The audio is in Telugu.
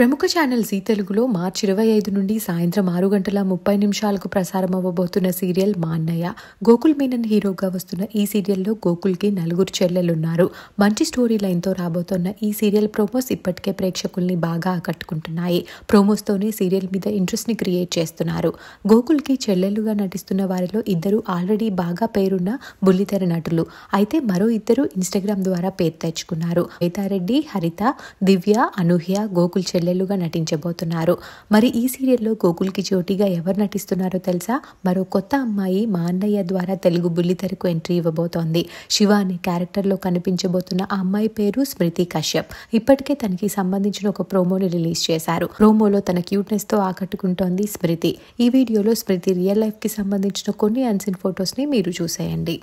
ప్రముఖ ఛానల్ జీ తెలుగులో మార్చి ఇరవై ఐదు నుండి సాయంత్రం ఆరు గంటల ముప్పై నిమిషాలకు ప్రసారం అవ్వబోతున్న సీరియల్ మా అన్నయ్య గోకుల్ మీనన్ హీరోగా వస్తున్న ఈ సీరియల్లో గోకుల్కి నలుగురు చెల్లెలున్నారు మంచి స్టోరీ లైన్తో రాబోతున్న ఈ సీరియల్ ప్రోమోస్ ఇప్పటికే ప్రేక్షకుల్ని బాగా ఆకట్టుకుంటున్నాయి ప్రోమోస్తోనే సీరియల్ మీద ఇంట్రెస్ట్ని క్రియేట్ చేస్తున్నారు గోకుల్కి చెల్లెలుగా నటిస్తున్న వారిలో ఇద్దరు ఆల్రెడీ బాగా పేరున్న బుల్లితెర నటులు అయితే మరో ఇద్దరు ఇన్స్టాగ్రామ్ ద్వారా పేరు తెచ్చుకున్నారు వేతారెడ్డి హరిత దివ్య అనూహ్య గోకుల్ చెల్లె చెల్లెలుగా నటించబోతున్నారు మరి ఈ సీరియల్లో గోకుల్కి జోటీగా ఎవరు నటిస్తున్నారో తెలుసా మరో కొత్త అమ్మాయి మా అన్నయ్య ద్వారా తెలుగు బుల్లి తెరకు ఎంట్రీ ఇవ్వబోతోంది శివ అనే క్యారెక్టర్లో కనిపించబోతున్న ఆ అమ్మాయి పేరు స్మృతి కశ్యప్ ఇప్పటికే తనకి సంబంధించిన ఒక ప్రోమోని రిలీజ్ చేశారు ప్రోమోలో తన క్యూట్నెస్ తో ఆకట్టుకుంటోంది స్మృతి ఈ వీడియోలో స్మృతి రియల్ లైఫ్ కి సంబంధించిన కొన్ని అన్సిన్ ఫొటోస్ ని మీరు చూసేయండి